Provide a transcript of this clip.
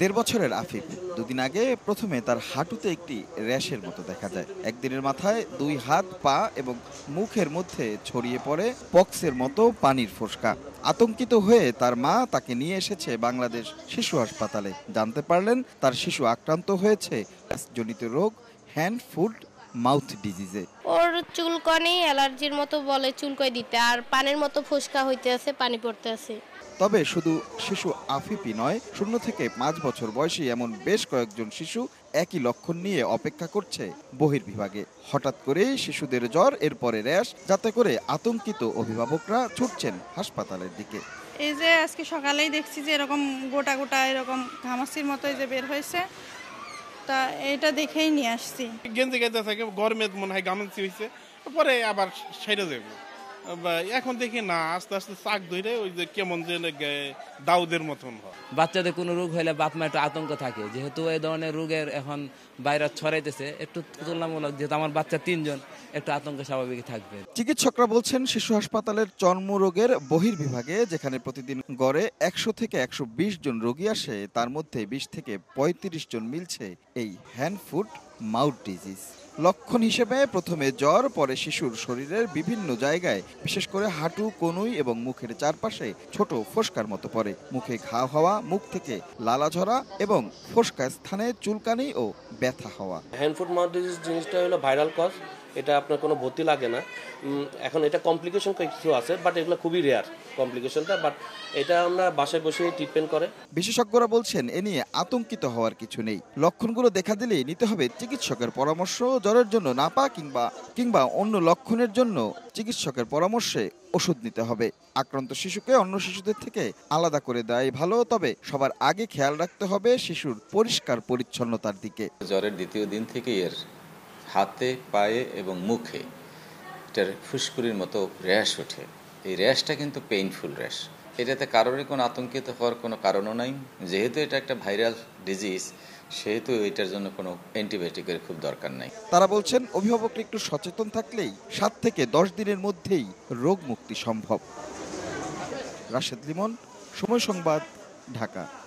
দেড় বছরের আফিফ দুদিন আগে প্রথমে তার হাঁটুতে একটি র্যাশের মতো দেখা যায় একদিনের মাথায় দুই হাত পা এবং মুখের মধ্যে ছড়িয়ে পড়ে পক্সের মতো পানির ফোসকা আতঙ্কিত হয়ে তার মা তাকে নিয়ে এসেছে বাংলাদেশ শিশু হাসপাতালে জানতে পারলেন তার শিশু আক্রান্ত হয়েছে জনিত রোগ হ্যান্ড ফুড মাউথ ডিজিজে ওর চুলকনি অ্যালার্জির মতো বলে চুলকই দিতে আর পানির মতো ফুসকা হইতে আছে পানি পড়তে আছে তবে শুধু শিশু আফিপি নয় শূন্য থেকে পাঁচ বছর বয়সী এমন বেশ কয়েকজন শিশু একই লক্ষণ নিয়ে অপেক্ষা করছে বহির্বিভাগে হঠাৎ করে শিশুদের জ্বর এরপরে র্যাশ যাতে করে আতঙ্কিত অভিভাবকরা ছুটছেন হাসপাতালের দিকে এই যে আজকে সকালেই দেখছি যে এরকম গোটা গোটা এরকম ঘামাসির মতো এই যে বের হয়েছে তা এটা দেখেই নিয়ে আসছি গেঞ্জি গেঁজা থাকে গরমে মনে হয় গামান্সি হয়েছে পরে আবার সেরে যাবে এখন দেখি না আস্তে আস্তে চাক ধরে ওই যে কেমন যে দাউদের মতন হয় বাচ্চাদের কোনো রোগ হলে বাপ মা একটু আতঙ্ক থাকে যেহেতু এই ধরনের রোগের এখন বাইরে ছড়াইতেছে একটু তুলনামূলক যেহেতু আমার বাচ্চা তিনজন একটু আতঙ্ক স্বাভাবিক থাকবে চিকিৎসকরা বলছেন শিশু হাসপাতালের চর্মরোগের বহির্বিভাগে যেখানে প্রতিদিন গড়ে একশো থেকে একশো জন রোগী আসে তার মধ্যে বিশ থেকে পঁয়ত্রিশ জন মিলছে এই হ্যান্ড ফুড মাউথ ডিজিজ লক্ষণ হিসেবে প্রথমে জ্বর পরে শিশুর শরীরের বিভিন্ন জায়গায় বিশেষ করে হাঁটু কনুই এবং মুখের চারপাশে ছোট ফোসকার মতো পড়ে মুখে ঘা হওয়া মুখ থেকে লালা ঝরা এবং ফোসকার স্থানে চুলকানি ও ব্যথা হওয়া হ্যান্ড ফুট মাউথ ডিজিজ জিনিসটা হলো ভাইরাল কজ এটা আপনার কোনো ভর্তি লাগে না এখন এটা কমপ্লিকেশন কিছু আছে বাট এগুলো খুবই রেয়ার কমপ্লিকেশনটা বাট এটা আমরা বাসায় বসে ট্রিটমেন্ট করে বিশেষজ্ঞরা বলছেন এ নিয়ে আতঙ্কিত হওয়ার কিছু নেই লক্ষণগুলো দেখা দিলেই নিতে হবে চিকিৎসকের পরামর্শ জ্বরের জন্য নাপা কিংবা কিংবা অন্য লক্ষণের জন্য চিকিৎসকের পরামর্শে ওষুধ নিতে হবে আক্রান্ত শিশুকে অন্য শিশুদের থেকে আলাদা করে দেয় ভালো তবে সবার আগে খেয়াল রাখতে হবে শিশুর পরিষ্কার পরিচ্ছন্নতার দিকে জ্বরের দ্বিতীয় দিন থেকে এর হাতে পায়ে এবং মুখে এটার ফুসকুরির মতো র্যাশ ওঠে এই র্যাশটা কিন্তু পেইনফুল র্যাশ এটাতে কারোরই কোনো আতঙ্কিত হওয়ার কোনো কারণও নাই যেহেতু এটা একটা ভাইরাল ডিজিজ সেহেতু এটার জন্য কোনো অ্যান্টিবায়োটিকের খুব দরকার নাই তারা বলছেন অভিভাবকরা একটু সচেতন থাকলেই সাত থেকে দশ দিনের মধ্যেই রোগ মুক্তি সম্ভব রাশেদ লিমন সময় সংবাদ ঢাকা